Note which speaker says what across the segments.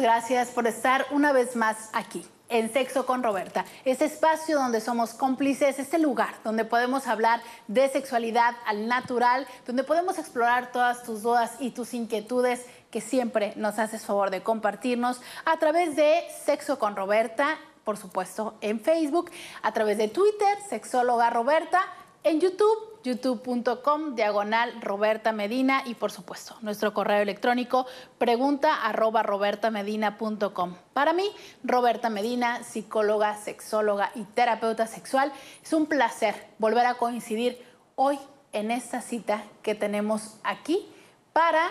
Speaker 1: gracias por estar una vez más aquí en Sexo con Roberta, Este espacio donde somos cómplices, este lugar donde podemos hablar de sexualidad al natural, donde podemos explorar todas tus dudas y tus inquietudes que siempre nos haces favor de compartirnos a través de Sexo con Roberta, por supuesto en Facebook, a través de Twitter, Sexóloga Roberta, en YouTube youtube.com, diagonal Roberta Medina y por supuesto nuestro correo electrónico pregunta arroba Para mí, Roberta Medina, psicóloga, sexóloga y terapeuta sexual, es un placer volver a coincidir hoy en esta cita que tenemos aquí para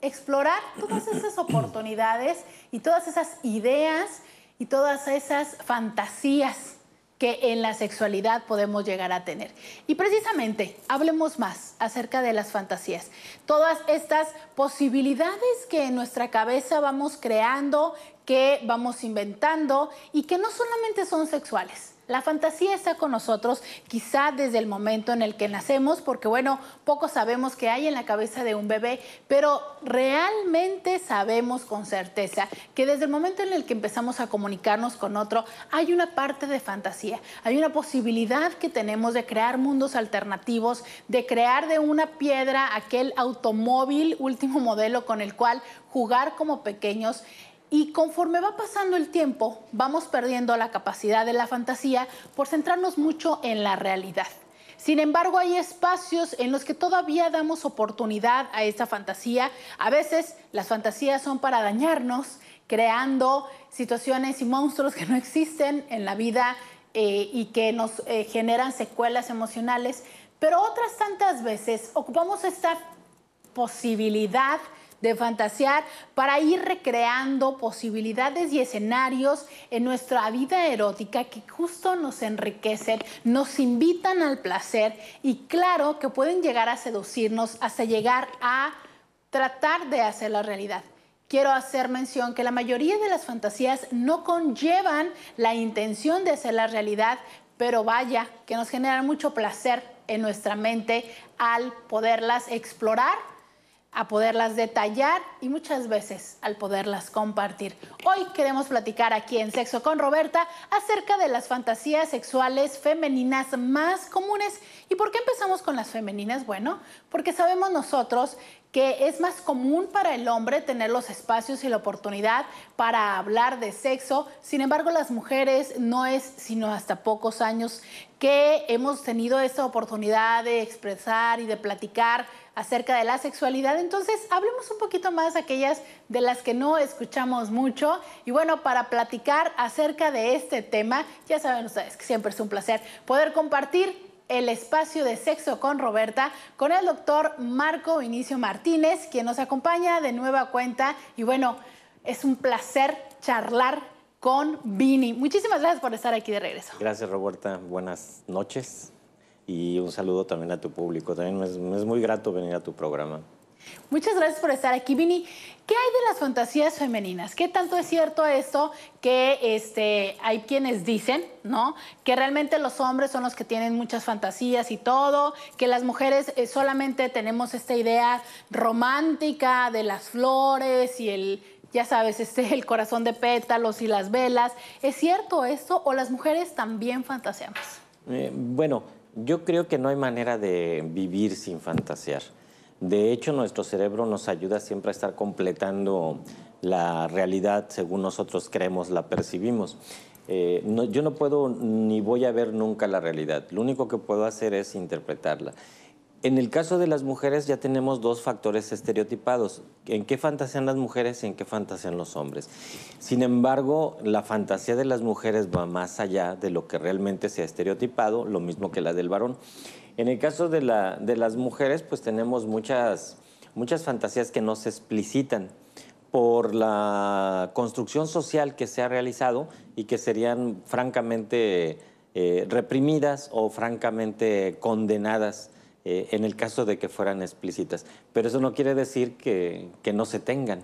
Speaker 1: explorar todas esas oportunidades y todas esas ideas y todas esas fantasías que en la sexualidad podemos llegar a tener. Y precisamente, hablemos más acerca de las fantasías, todas estas posibilidades que en nuestra cabeza vamos creando, que vamos inventando y que no solamente son sexuales la fantasía está con nosotros quizá desde el momento en el que nacemos, porque bueno, poco sabemos qué hay en la cabeza de un bebé, pero realmente sabemos con certeza que desde el momento en el que empezamos a comunicarnos con otro, hay una parte de fantasía, hay una posibilidad que tenemos de crear mundos alternativos, de crear de una piedra aquel automóvil último modelo con el cual jugar como pequeños. Y conforme va pasando el tiempo, vamos perdiendo la capacidad de la fantasía por centrarnos mucho en la realidad. Sin embargo, hay espacios en los que todavía damos oportunidad a esta fantasía. A veces las fantasías son para dañarnos, creando situaciones y monstruos que no existen en la vida eh, y que nos eh, generan secuelas emocionales. Pero otras tantas veces ocupamos esta posibilidad de fantasear para ir recreando posibilidades y escenarios en nuestra vida erótica que justo nos enriquecen, nos invitan al placer y claro que pueden llegar a seducirnos hasta llegar a tratar de hacer la realidad. Quiero hacer mención que la mayoría de las fantasías no conllevan la intención de hacer la realidad, pero vaya, que nos generan mucho placer en nuestra mente al poderlas explorar a poderlas detallar y muchas veces al poderlas compartir. Hoy queremos platicar aquí en Sexo con Roberta acerca de las fantasías sexuales femeninas más comunes. ¿Y por qué empezamos con las femeninas? Bueno, porque sabemos nosotros que es más común para el hombre tener los espacios y la oportunidad para hablar de sexo, sin embargo las mujeres no es sino hasta pocos años que hemos tenido esta oportunidad de expresar y de platicar acerca de la sexualidad. Entonces, hablemos un poquito más aquellas de las que no escuchamos mucho. Y bueno, para platicar acerca de este tema, ya saben ustedes que siempre es un placer poder compartir el espacio de sexo con Roberta con el doctor Marco Vinicio Martínez, quien nos acompaña de nueva cuenta. Y bueno, es un placer charlar con Vini. Muchísimas gracias por estar aquí de regreso.
Speaker 2: Gracias, Roberta. Buenas noches. Y un saludo también a tu público. También me es muy grato venir a tu programa.
Speaker 1: Muchas gracias por estar aquí, Vini. ¿Qué hay de las fantasías femeninas? ¿Qué tanto es cierto esto que este, hay quienes dicen, ¿no? Que realmente los hombres son los que tienen muchas fantasías y todo, que las mujeres eh, solamente tenemos esta idea romántica de las flores y el, ya sabes, este, el corazón de pétalos y las velas. ¿Es cierto esto o las mujeres también fantaseamos?
Speaker 2: Eh, bueno, yo creo que no hay manera de vivir sin fantasear. De hecho, nuestro cerebro nos ayuda siempre a estar completando la realidad según nosotros creemos, la percibimos. Eh, yo no puedo ni voy a ver nunca la realidad, lo único que puedo hacer es interpretarla. En el caso de las mujeres ya tenemos dos factores estereotipados, en qué fantasean las mujeres y en qué fantasean los hombres. Sin embargo, la fantasía de las mujeres va más allá de lo que realmente se ha estereotipado, lo mismo que la del varón. En el caso de, las mujeres, pues tenemos muchas, muchas fantasías que no se explicitan por la construcción social que se ha realizado y que serían francamente eh, reprimidas o francamente condenadas eh, en el caso de que fueran explícitas. Pero eso no quiere decir que, no se tengan.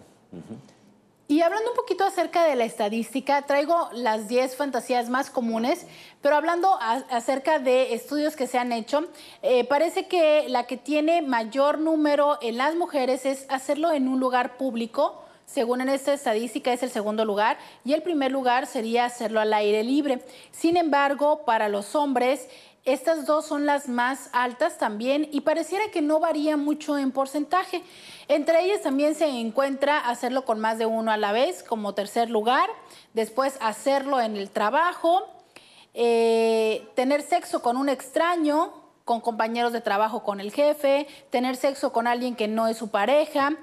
Speaker 1: Y hablando un poquito acerca de la estadística, traigo las 10 fantasías más comunes, pero hablando acerca de estudios que se han hecho, eh, parece que la que tiene mayor número en las mujeres es hacerlo en un lugar público. Según en esta estadística es el segundo lugar y el primer lugar sería hacerlo al aire libre. Sin embargo, para los hombres estas dos son las más altas también y pareciera que no varía mucho en porcentaje. Entre ellas también se encuentra hacerlo con más de uno a la vez como tercer lugar, después hacerlo en el trabajo, eh, tener sexo con un extraño, con compañeros de trabajo, con el jefe, tener sexo con alguien que no es su pareja.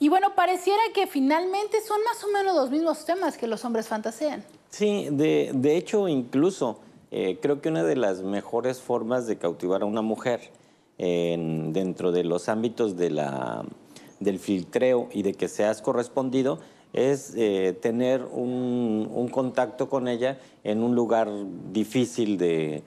Speaker 1: Y bueno, pareciera que finalmente son más o menos los mismos temas que los hombres fantasean.
Speaker 2: Sí, de hecho incluso eh, creo que una de las mejores formas de cautivar a una mujer dentro de los ámbitos del filtreo y de que seas correspondido es eh, tener un, contacto con ella en un lugar difícil de,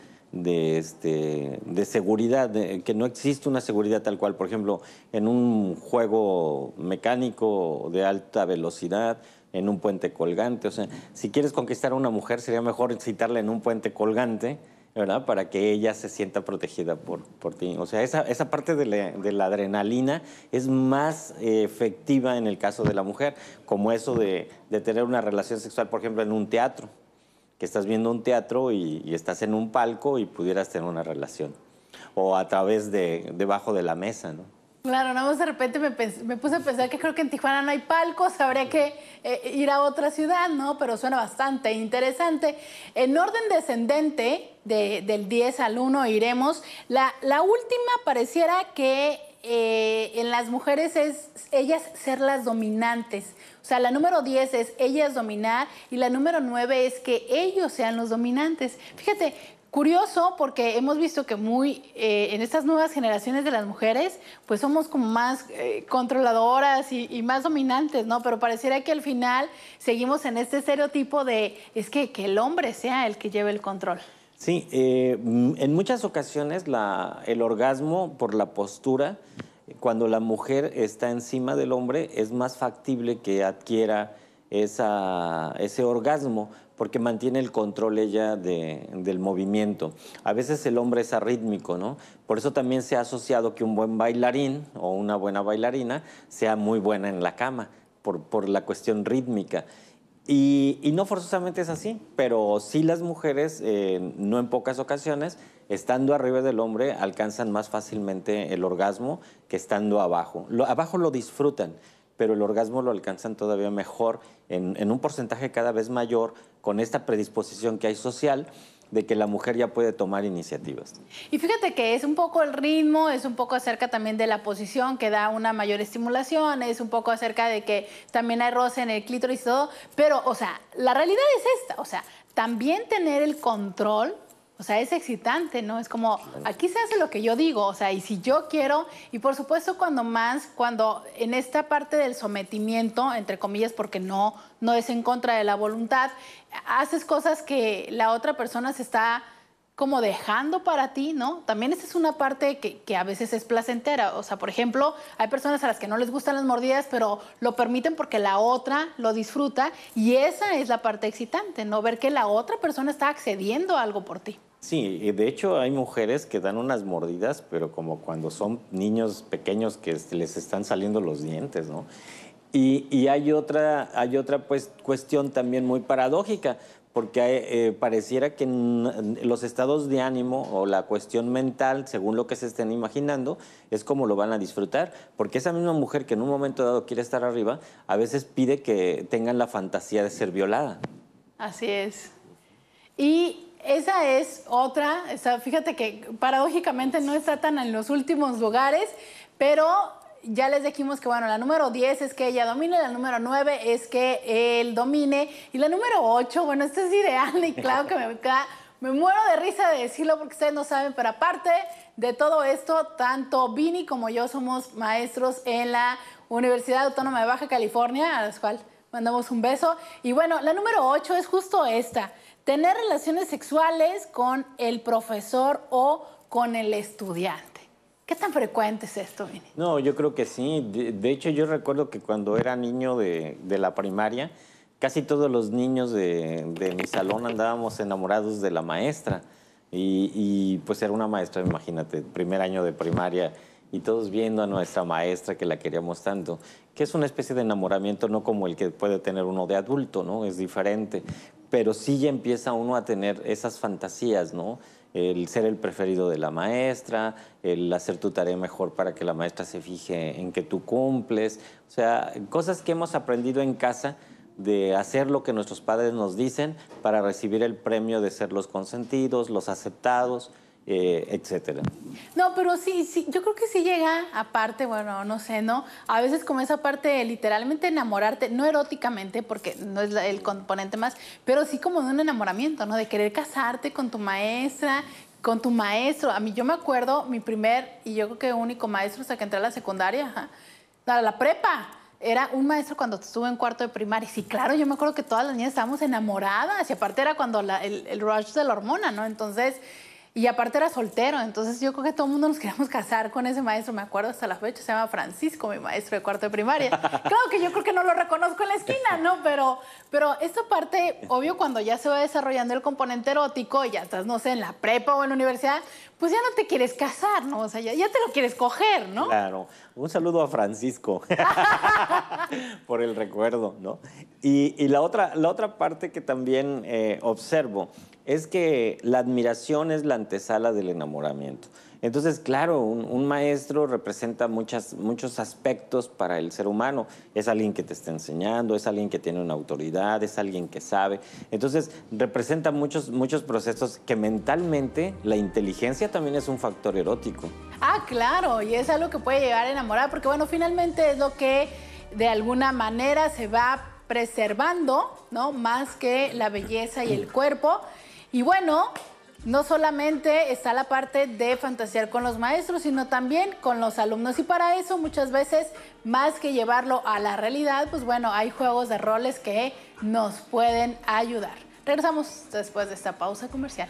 Speaker 2: este, seguridad, que no existe una seguridad tal cual, por ejemplo, en un juego mecánico de alta velocidad en un puente colgante. O sea, si quieres conquistar a una mujer, sería mejor citarla en un puente colgante, ¿verdad? Para que ella se sienta protegida por, por ti. O sea, esa, parte de la, adrenalina es más eh, efectiva en el caso de la mujer, como eso de, tener una relación sexual, por ejemplo, en un teatro, que estás viendo un teatro y, y estás en un palco y pudieras tener una relación. O a través de, debajo de la mesa, ¿no?
Speaker 1: Claro, nada más de repente me, puse a pensar que creo que en Tijuana no hay palcos, habría que eh, ir a otra ciudad, ¿no? Pero suena bastante interesante. En orden descendente, del 10 al 1 iremos, la, última pareciera que eh, en las mujeres es ellas ser las dominantes. O sea, la número 10 es ellas dominar y la número 9 es que ellos sean los dominantes. Fíjate, Curioso porque hemos visto que muy eh, en estas nuevas generaciones de las mujeres, pues somos como más eh, controladoras y, más dominantes, ¿no? Pero pareciera que al final seguimos en este estereotipo de es que, el hombre sea el que lleve el control.
Speaker 2: Sí, eh, en muchas ocasiones el orgasmo por la postura, cuando la mujer está encima del hombre, es más factible que adquiera ese orgasmo porque mantiene el control ella del movimiento. A veces el hombre es arrítmico, ¿no? Por eso también se ha asociado que un buen bailarín o una buena bailarina sea muy buena en la cama, por, la cuestión rítmica. Y, no forzosamente es así, pero sí las mujeres, eh, no en pocas ocasiones, estando arriba del hombre, alcanzan más fácilmente el orgasmo que estando abajo. Lo, abajo lo disfrutan pero el orgasmo lo alcanzan todavía mejor, en, un porcentaje cada vez mayor, con esta predisposición que hay social de que la mujer ya puede tomar iniciativas.
Speaker 1: Y fíjate que es un poco el ritmo, es un poco acerca también de la posición que da una mayor estimulación, es un poco acerca de que también hay roce en el clítoris y todo, pero, o sea, la realidad es esta, o sea, también tener el control o sea, es excitante, ¿no? Es como, aquí se hace lo que yo digo, o sea, y si yo quiero, y por supuesto cuando más, cuando en esta parte del sometimiento, entre comillas, porque no, no es en contra de la voluntad, haces cosas que la otra persona se está como dejando para ti, ¿no? También esa es una parte que, que, a veces es placentera. O sea, por ejemplo, hay personas a las que no les gustan las mordidas, pero lo permiten porque la otra lo disfruta y esa es la parte excitante, ¿no? Ver que la otra persona está accediendo a algo por ti.
Speaker 2: Sí, y de hecho hay mujeres que dan unas mordidas, pero como cuando son niños pequeños que les están saliendo los dientes, ¿no? Y, hay otra, hay otra pues, cuestión también muy paradójica, porque eh, eh, pareciera que los estados de ánimo o la cuestión mental, según lo que se estén imaginando, es como lo van a disfrutar, porque esa misma mujer que en un momento dado quiere estar arriba, a veces pide que tengan la fantasía de ser violada.
Speaker 1: Así es. Y esa es otra, fíjate que paradójicamente no está tan en los últimos lugares, pero ya les dijimos que, bueno, la número 10 es que ella domine, la número 9 es que él domine, y la número 8, bueno, esto es ideal y claro que me, me muero de risa de decirlo porque ustedes no saben, pero aparte de todo esto, tanto Vini como yo somos maestros en la Universidad Autónoma de Baja California, a las cual mandamos un beso, y bueno, la número 8 es justo esta tener relaciones sexuales con el profesor o con el estudiante. ¿Qué tan frecuente es esto, Vini?
Speaker 2: No, yo creo que sí. De, hecho, yo recuerdo que cuando era niño de, de la primaria, casi todos los niños de, mi salón andábamos enamorados de la maestra. Y, y pues era una maestra, imagínate, primer año de primaria y todos viendo a nuestra maestra que la queríamos tanto, que es una especie de enamoramiento no como el que puede tener uno de adulto, ¿no? Es diferente, pero sí ya empieza uno a tener esas fantasías, ¿no? El ser el preferido de la maestra, el hacer tu tarea mejor para que la maestra se fije en que tú cumples, o sea, cosas que hemos aprendido en casa de hacer lo que nuestros padres nos dicen para recibir el premio de ser los consentidos, los aceptados. Eh, etcétera.
Speaker 1: No, pero sí, sí, yo creo que sí llega, aparte, bueno, no sé, ¿no? A veces como esa parte de literalmente enamorarte, no eróticamente, porque no es el componente más, pero sí como de un enamoramiento, ¿no? De querer casarte con tu maestra, con tu maestro. A mí yo me acuerdo, mi primer y yo creo que único maestro hasta que entré a la secundaria, a la prepa era un maestro cuando estuve en cuarto de primaria. sí, claro, yo me acuerdo que todas las niñas estábamos enamoradas. Y aparte era cuando el, el, rush de la hormona, ¿no? Entonces, y aparte era soltero, entonces yo creo que todo el mundo nos queríamos casar con ese maestro, me acuerdo hasta la fecha, se llama Francisco, mi maestro de cuarto de primaria. Claro que yo creo que no lo reconozco en la esquina, ¿no? Pero, pero esta parte, obvio, cuando ya se va desarrollando el componente erótico ya estás, no sé, en la prepa o en la universidad, pues ya no te quieres casar, ¿no? O sea, ya, te lo quieres coger, ¿no?
Speaker 2: Claro. Un saludo a Francisco por el recuerdo, ¿no? Y, y, la, otra, la otra parte que también eh, observo es que la admiración es la antesala del enamoramiento. Entonces, claro, un, maestro representa muchas, muchos aspectos para el ser humano. Es alguien que te está enseñando, es alguien que tiene una autoridad, es alguien que sabe. Entonces, representa muchos, muchos procesos que mentalmente la inteligencia también es un factor erótico.
Speaker 1: Ah, claro, y es algo que puede llegar a enamorar, porque bueno, finalmente es lo que de alguna manera se va preservando, ¿no? Más que la belleza y el cuerpo. Y bueno, no solamente está la parte de fantasear con los maestros, sino también con los alumnos. Y para eso muchas veces, más que llevarlo a la realidad, pues bueno, hay juegos de roles que nos pueden ayudar. Regresamos después de esta pausa comercial.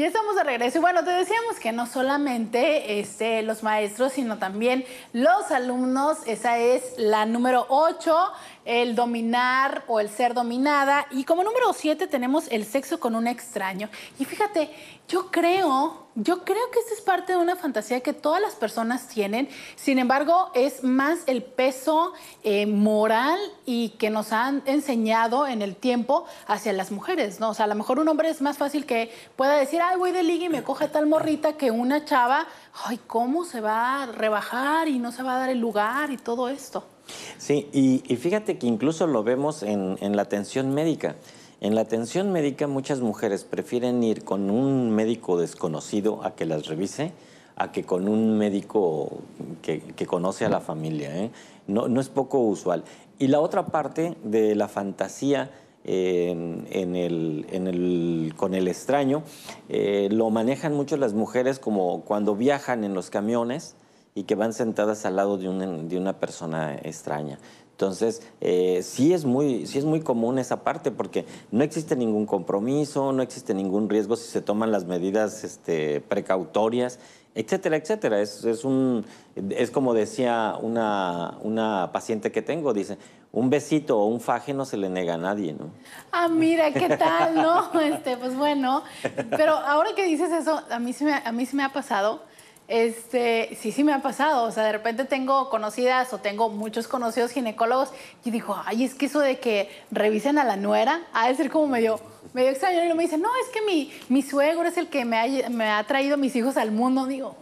Speaker 1: Ya estamos de regreso y bueno, te decíamos que no solamente este, los maestros, sino también los alumnos, esa es la número 8 el dominar o el ser dominada. Y como número siete tenemos el sexo con un extraño. Y fíjate, yo creo, yo creo que esta es parte de una fantasía que todas las personas tienen. Sin embargo, es más el peso eh, moral y que nos han enseñado en el tiempo hacia las mujeres, ¿no? O sea, a lo mejor un hombre es más fácil que pueda decir, ay, voy de liga y me coge tal morrita que una chava, ay, ¿cómo se va a rebajar y no se va a dar el lugar y todo esto?
Speaker 2: Sí, y, fíjate que incluso lo vemos en, la atención médica. En la atención médica muchas mujeres prefieren ir con un médico desconocido a que las revise a que con un médico que, conoce a la familia. ¿eh? No, es poco usual. Y la otra parte de la fantasía eh, con el extraño, eh, lo manejan mucho las mujeres como cuando viajan en los camiones, y que van sentadas al lado de una, de una persona extraña. Entonces, eh, sí, es muy, sí es muy común esa parte porque no existe ningún compromiso, no existe ningún riesgo si se toman las medidas este, precautorias, etcétera, etcétera. Es, es, un, es como decía una, una paciente que tengo, dice, un besito o un faje no se le nega a nadie, ¿no? Ah,
Speaker 1: mira, ¿qué tal? no, este, pues bueno, pero ahora que dices eso, a mí, sí a mí se me ha pasado este, sí, sí me ha pasado. O sea, de repente tengo conocidas o tengo muchos conocidos ginecólogos y digo, ay, es que eso de que revisen a la nuera ha de ser como medio, extraño. Y luego me dicen, no, es que mi, mi suegro es el que me ha, me ha traído mis hijos al mundo. Digo,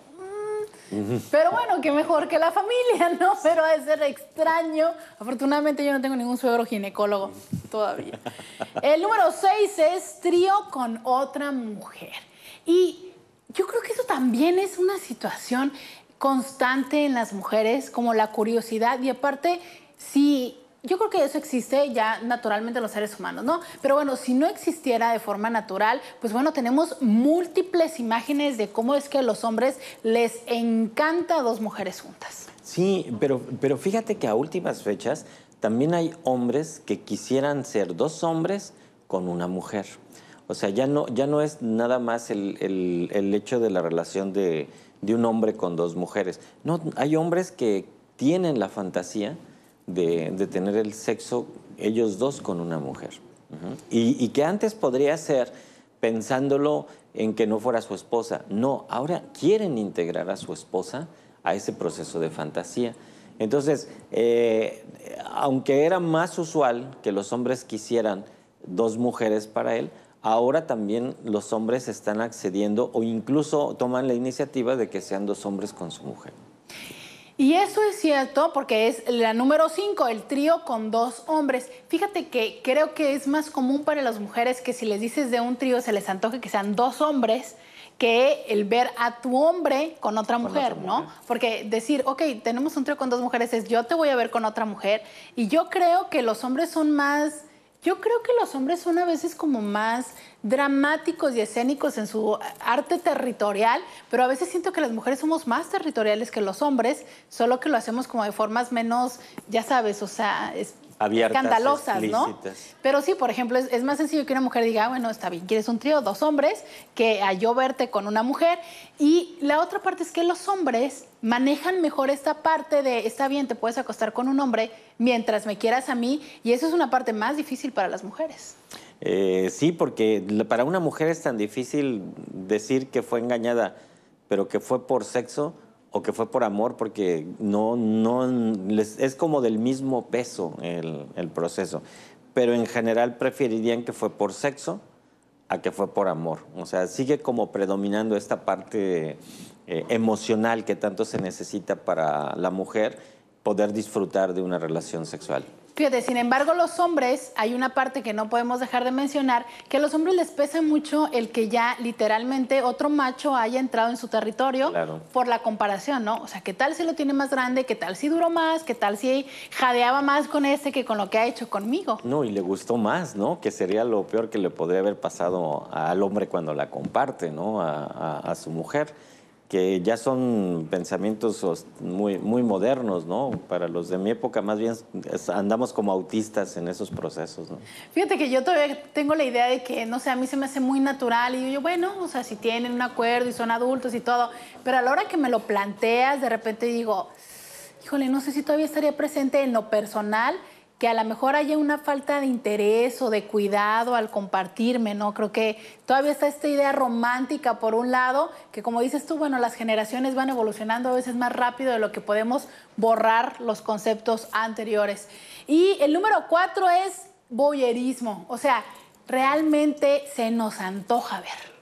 Speaker 1: mm, pero bueno, qué mejor que la familia, ¿no? Pero ha de ser extraño. Afortunadamente yo no tengo ningún suegro ginecólogo todavía. El número seis es trío con otra mujer. Y yo creo que eso también es una situación constante en las mujeres, como la curiosidad y aparte, sí, yo creo que eso existe ya naturalmente en los seres humanos, ¿no? Pero bueno, si no existiera de forma natural, pues bueno, tenemos múltiples imágenes de cómo es que a los hombres les encanta dos mujeres juntas.
Speaker 2: Sí, pero, pero fíjate que a últimas fechas también hay hombres que quisieran ser dos hombres con una mujer. O sea, ya no, ya no es nada más el, hecho de la relación de, un hombre con dos mujeres. No, hay hombres que tienen la fantasía de, tener el sexo ellos dos con una mujer. y, que antes podría ser pensándolo en que no fuera su esposa. No, ahora quieren integrar a su esposa a ese proceso de fantasía. Entonces, eh, aunque era más usual que los hombres quisieran dos mujeres para él, Ahora también los hombres están accediendo o incluso toman la iniciativa de que sean dos hombres con su mujer.
Speaker 1: Y eso es cierto porque es la número 5, el trío con dos hombres. Fíjate que creo que es más común para las mujeres que si les dices de un trío se les antoje que sean dos hombres que el ver a tu hombre con otra mujer, con otra mujer. ¿no? Porque decir, ok, tenemos un trío con dos mujeres es yo te voy a ver con otra mujer. Y yo creo que los hombres son más yo creo que los hombres son a veces como más dramáticos y escénicos en su arte territorial, pero a veces siento que las mujeres somos más territoriales que los hombres, solo que lo hacemos como de formas menos, ya sabes, o sea, es abiertas, escandalosas, ¿no? Pero sí, por ejemplo, es, más sencillo que una mujer diga, ah, bueno, está bien, quieres un trío, dos hombres, que a yo verte con una mujer. Y la otra parte es que los hombres manejan mejor esta parte de, está bien, te puedes acostar con un hombre mientras me quieras a mí, y eso es una parte más difícil para las mujeres.
Speaker 2: Eh, sí, porque para una mujer es tan difícil decir que fue engañada, pero que fue por sexo, o que fue por amor, porque no, no es como del mismo peso el, proceso. Pero en general preferirían que fue por sexo a que fue por amor. O sea, sigue como predominando esta parte eh, emocional que tanto se necesita para la mujer poder disfrutar de una relación sexual.
Speaker 1: Fíjate, sin embargo, los hombres, hay una parte que no podemos dejar de mencionar, que a los hombres les pesa mucho el que ya literalmente otro macho haya entrado en su territorio por la comparación, ¿no? O sea, ¿qué tal si lo tiene más grande? ¿Qué tal si duró más? ¿Qué tal si jadeaba más con este que con lo que ha hecho conmigo?
Speaker 2: No, y le gustó más, ¿no? Que sería lo peor que le podría haber pasado al hombre cuando la comparte, ¿no? a, a su mujer que ya son pensamientos muy, muy modernos, ¿no? Para los de mi época, más bien andamos como autistas en esos procesos, ¿no?
Speaker 1: Fíjate que yo todavía tengo la idea de que, no sé, a mí se me hace muy natural y yo, bueno, o sea, si tienen un acuerdo y son adultos y todo, pero a la hora que me lo planteas, de repente digo, híjole, no sé si todavía estaría presente en lo personal que a lo mejor haya una falta de interés o de cuidado al compartirme, ¿no? Creo que todavía está esta idea romántica por un lado, que como dices tú, bueno, las generaciones van evolucionando a veces más rápido de lo que podemos borrar los conceptos anteriores. Y el número cuatro es boyerismo, o sea, realmente se nos antoja verlo.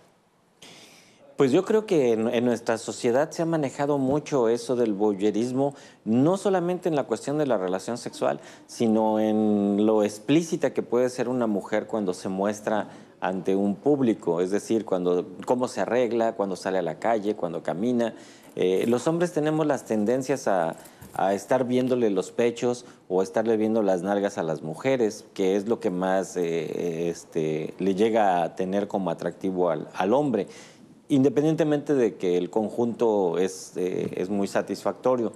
Speaker 2: Pues yo creo que en, nuestra sociedad se ha manejado mucho eso del voyerismo, no solamente en la cuestión de la relación sexual, sino en lo explícita que puede ser una mujer cuando se muestra ante un público, es decir, cuando cómo se arregla, cuando sale a la calle, cuando camina. Eh, los hombres tenemos las tendencias a, estar viéndole los pechos o estarle viendo las nalgas a las mujeres, que es lo que más eh, este, le llega a tener como atractivo al hombre independientemente de que el conjunto eh, es, muy satisfactorio.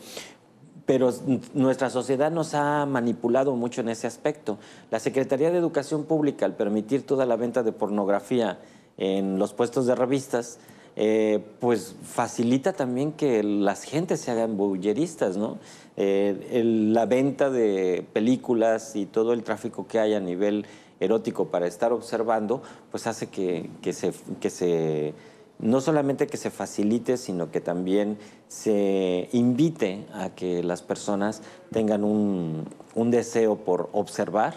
Speaker 2: Pero nuestra sociedad nos ha manipulado mucho en ese aspecto. La Secretaría de Educación Pública, al permitir toda la venta de pornografía en los puestos de revistas, eh, pues facilita también que las gentes se hagan bulleristas, ¿no? Eh, la venta de películas y todo el tráfico que hay a nivel erótico para estar observando, pues hace que, se, que se no solamente que se facilite, sino que también se invite a que las personas tengan un, deseo por observar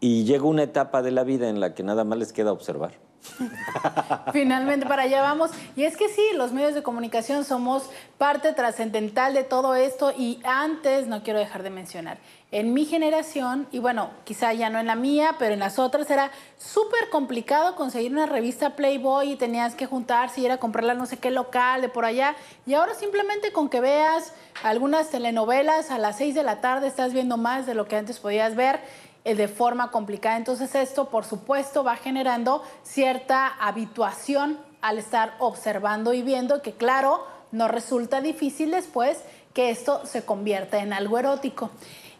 Speaker 2: y llega una etapa de la vida en la que nada más les queda observar.
Speaker 1: Finalmente, para allá vamos. Y es que sí, los medios de comunicación somos parte trascendental de todo esto y antes, no quiero dejar de mencionar, en mi generación, y bueno, quizá ya no en la mía, pero en las otras era súper complicado conseguir una revista Playboy y tenías que juntarse y ir a comprarla no sé qué local de por allá. Y ahora simplemente con que veas algunas telenovelas a las 6 de la tarde estás viendo más de lo que antes podías ver. Eh, de forma complicada. Entonces esto, por supuesto, va generando cierta habituación al estar observando y viendo que, claro, no resulta difícil después que esto se convierta en algo erótico.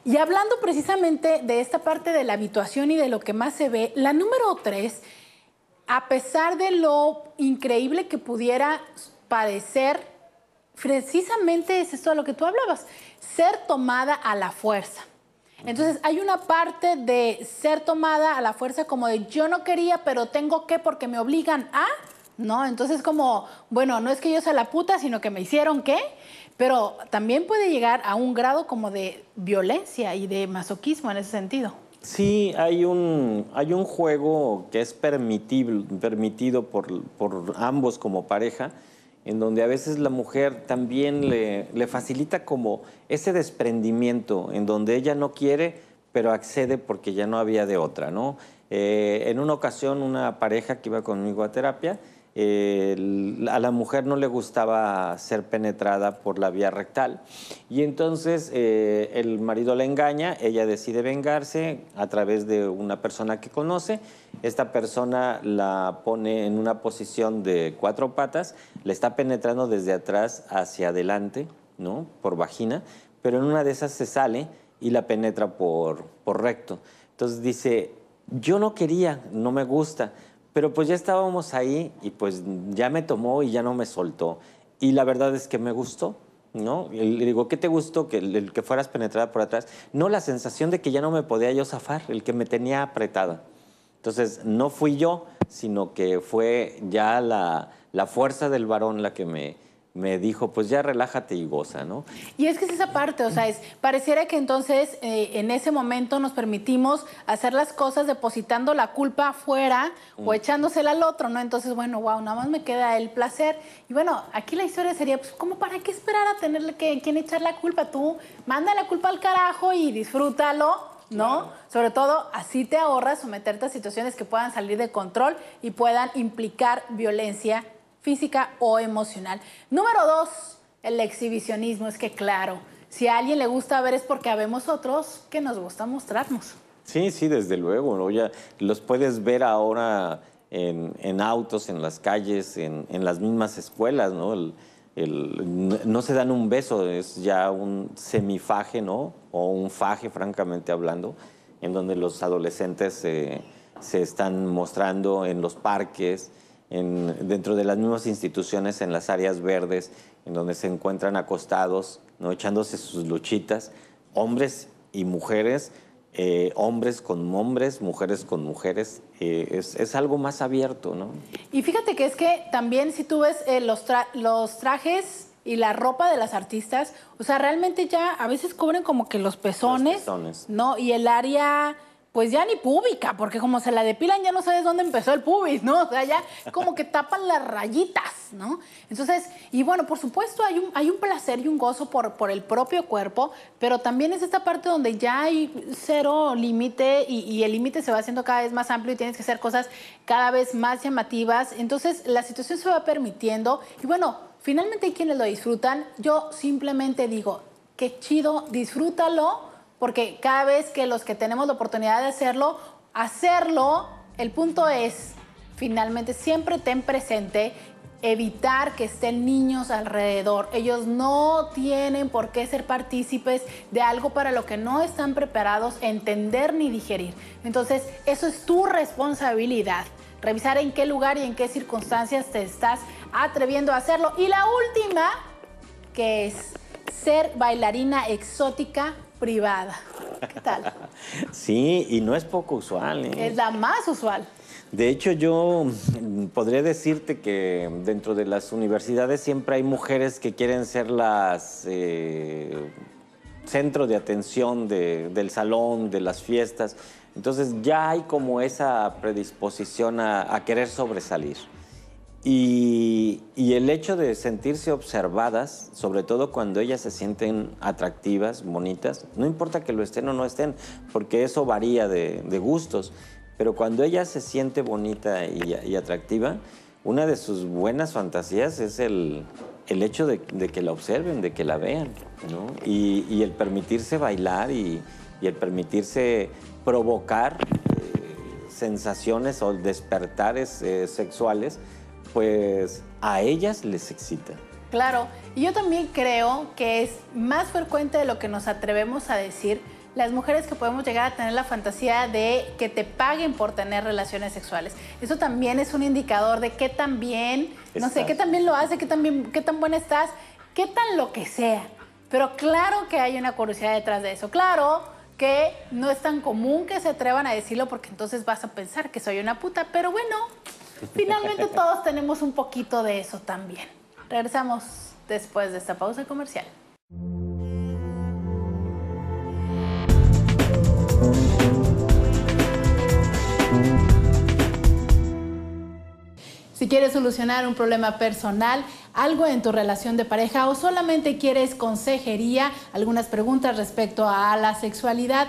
Speaker 1: Y hablando precisamente de esta parte de la habituación y de lo que más se ve, la número tres, a pesar de lo increíble que pudiera padecer precisamente es esto a lo que tú hablabas, ser tomada a la fuerza. Entonces hay una parte de ser tomada a la fuerza como de yo no quería, pero tengo que porque me obligan a, ¿no? Entonces como, bueno, no es que yo sea la puta, sino que me hicieron qué, pero también puede llegar a un grado como de violencia y de masoquismo en ese sentido.
Speaker 2: Sí, hay un, hay un juego que es permitido por ambos como pareja, en donde a veces la mujer también le, facilita como ese desprendimiento, en donde ella no quiere, pero accede porque ya no había de otra, ¿no? Eh, en una ocasión, una pareja que iba conmigo a terapia, a la mujer no le gustaba ser penetrada por la vía rectal. Y entonces eh, el marido la engaña, ella decide vengarse a través de una persona que conoce. Esta persona la pone en una posición de cuatro patas, le está penetrando desde atrás hacia adelante, ¿no? Por vagina, pero en una de esas se sale y la penetra por, por recto. Entonces dice, yo no quería, no me gusta, pero pues ya estábamos ahí y pues ya me tomó y ya no me soltó. Y la verdad es que me gustó. ¿no? Le digo, ¿qué te gustó que, el que fueras penetrada por atrás? No, la sensación de que ya no me podía yo zafar, el que me tenía apretada. Entonces, no fui yo, sino que fue ya la fuerza del varón la que me, me dijo, pues ya relájate y goza, ¿no?
Speaker 1: Y es que es esa parte, o sea, es, pareciera que entonces eh, en ese momento nos permitimos hacer las cosas depositando la culpa afuera o mm. echándosela al otro, ¿no? Entonces, bueno, wow, nada más me queda el placer. Y bueno, aquí la historia sería, pues, ¿cómo para qué esperar a tenerle que, quién echar la culpa? Tú manda la culpa al carajo y disfrútalo. ¿no? Sobre todo, así te ahorras someterte a situaciones que puedan salir de control y puedan implicar violencia física o emocional. Número dos, el exhibicionismo. Es que claro, si a alguien le gusta ver es porque habemos otros que nos gusta mostrarnos.
Speaker 2: Sí, sí, desde luego. Ya los puedes ver ahora en, autos, en las calles, en, las mismas escuelas, ¿no? se dan un beso, es ya un semifaje, ¿no? O un faje, francamente hablando, en donde los adolescentes se están mostrando en los parques, dentro de las mismas instituciones, en las áreas verdes, en donde se encuentran acostados, ¿no? echándose sus luchitas, hombres y mujeres, eh, hombres con hombres, mujeres con mujeres, eh, es, algo más abierto, ¿no?
Speaker 1: Y fíjate que es que también si tú ves eh, los, los trajes y la ropa de las artistas, o sea, realmente ya a veces cubren como que los pezones, los pezones. ¿no? Y el área pues ya ni púbica, porque como se la depilan ya no sabes dónde empezó el pubis, ¿no? O sea, ya como que tapan las rayitas, ¿no? Entonces, y bueno, por supuesto hay un, hay un placer y un gozo por, por el propio cuerpo, pero también es esta parte donde ya hay cero límite y, y, el límite se va haciendo cada vez más amplio y tienes que hacer cosas cada vez más llamativas. Entonces, la situación se va permitiendo y bueno, finalmente hay quienes lo disfrutan. Yo simplemente digo, qué chido, disfrútalo porque cada vez que los que tenemos la oportunidad de hacerlo, hacerlo, el punto es, finalmente, siempre ten presente evitar que estén niños alrededor. Ellos no tienen por qué ser partícipes de algo para lo que no están preparados a entender ni digerir. Entonces, eso es tu responsabilidad. Revisar en qué lugar y en qué circunstancias te estás atreviendo a hacerlo. Y la última, que es ser bailarina exótica privada. ¿Qué
Speaker 2: tal? sí, y no es poco usual. ¿eh? Es
Speaker 1: la más usual.
Speaker 2: De hecho, yo podría decirte que dentro de las universidades siempre hay mujeres que quieren ser las eh, centro de atención del salón, de las fiestas. Entonces ya hay como esa predisposición a querer sobresalir. Y, el hecho de sentirse observadas, sobre todo cuando ellas se sienten atractivas, bonitas, no importa que lo estén o no estén, porque eso varía de, gustos, pero cuando ella se siente bonita y, atractiva, una de sus buenas fantasías es el, el hecho de, que la observen, de que la vean, ¿no? y, el permitirse bailar y, el permitirse provocar eh, sensaciones o despertares eh, sexuales pues a ellas les excita.
Speaker 1: Claro, y yo también creo que es más frecuente de lo que nos atrevemos a decir las mujeres que podemos llegar a tener la fantasía de que te paguen por tener relaciones sexuales. Eso también es un indicador de qué tan bien, no sé, qué tan bien lo hace, qué tan, qué tan buena estás, qué tan lo que sea. Pero claro que hay una curiosidad detrás de eso. Claro que no es tan común que se atrevan a decirlo porque entonces vas a pensar que soy una puta. Pero bueno, Finalmente todos tenemos un poquito de eso también. Regresamos después de esta pausa comercial. Si quieres solucionar un problema personal, algo en tu relación de pareja o solamente quieres consejería, algunas preguntas respecto a la sexualidad,